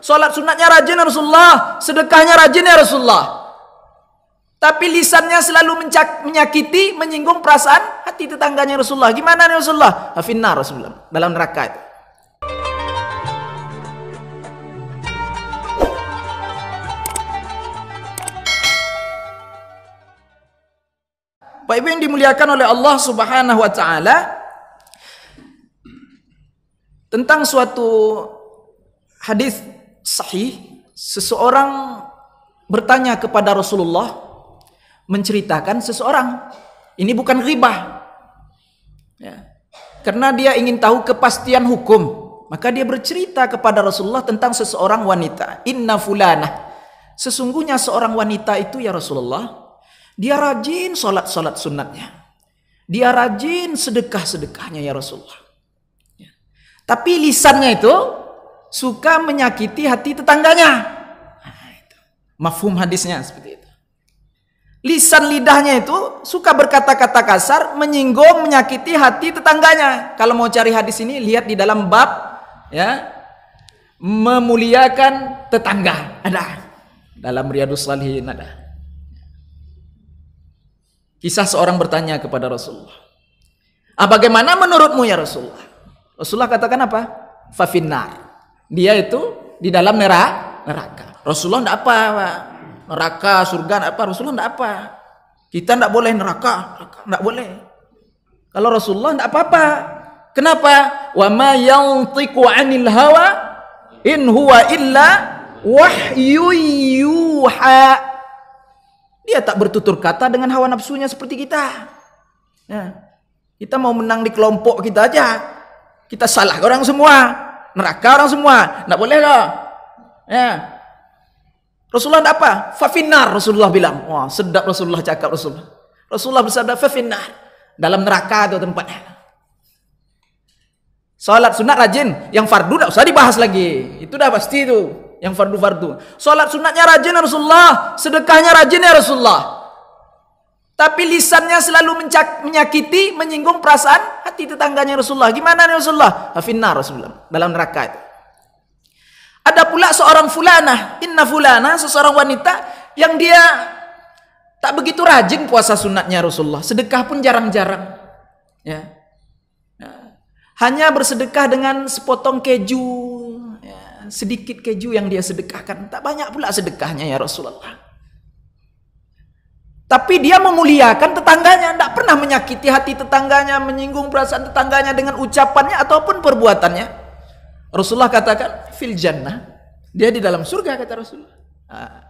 Salat sunatnya rajin ya Rasulullah, sedekahnya rajin ya Rasulullah. Tapi lisannya selalu menyakiti, menyinggung perasaan hati tetangganya Rasulullah. Gimana nih Rasulullah? Hafinna Rasulullah, dalam neraka itu. Pak Ibu yang dimuliakan oleh Allah Subhanahu wa taala tentang suatu hadis sahih seseorang bertanya kepada Rasulullah menceritakan seseorang ini bukan riba ya. karena dia ingin tahu kepastian hukum maka dia bercerita kepada Rasulullah tentang seseorang wanita inna fulana. sesungguhnya seorang wanita itu ya Rasulullah dia rajin sholat-sholat sunatnya dia rajin sedekah-sedekahnya ya Rasulullah ya. tapi lisannya itu suka menyakiti hati tetangganya. Nah, Mafhum hadisnya seperti itu. Lisan lidahnya itu suka berkata-kata kasar, menyinggung, menyakiti hati tetangganya. Kalau mau cari hadis ini, lihat di dalam bab ya memuliakan tetangga ada dalam Riyadus Salihin ada kisah seorang bertanya kepada Rasulullah ah, bagaimana menurutmu ya Rasulullah Rasulullah katakan apa Fafinar. Dia itu di dalam neraka. neraka. Rasulullah tidak apa, Neraka, surga ndak apa. Rasulullah tidak apa. Kita tidak boleh neraka. Tidak boleh. Kalau Rasulullah tidak apa-apa. Kenapa? Wa ma yantiqu 'anil hawa in huwa illa wahyu yuha. Dia tak bertutur kata dengan hawa nafsunya seperti kita. Nah, kita mau menang di kelompok kita aja. Kita salah orang semua neraka orang semua. tidak boleh dah. Ya. Rasulullah ada apa? Fafinar Rasulullah bilang. Wah, sedap Rasulullah cakap Rasulullah. Rasulullah bersabda fafinar. Dalam neraka itu tempatnya. Salat sunat rajin, yang fardu tidak usah dibahas lagi. Itu dah pasti itu, yang fardu-fardu. Salat sunatnya rajin ya Rasulullah, sedekahnya rajin ya Rasulullah. Tapi lisannya selalu menyakiti, menyinggung perasaan mati tetangganya Rasulullah. Gimana nih Rasulullah? Hafinna Rasulullah. Dalam neraka itu. Ada pula seorang fulana Inna fulana Seseorang wanita yang dia tak begitu rajin puasa sunatnya Rasulullah. Sedekah pun jarang-jarang. Ya. ya. Hanya bersedekah dengan sepotong keju. Ya. Sedikit keju yang dia sedekahkan. Tak banyak pula sedekahnya ya Rasulullah. Tapi dia memuliakan tetangganya, tidak pernah menyakiti hati tetangganya, menyinggung perasaan tetangganya dengan ucapannya ataupun perbuatannya. Rasulullah katakan, fil jannah. Dia di dalam surga kata Rasulullah. Ah.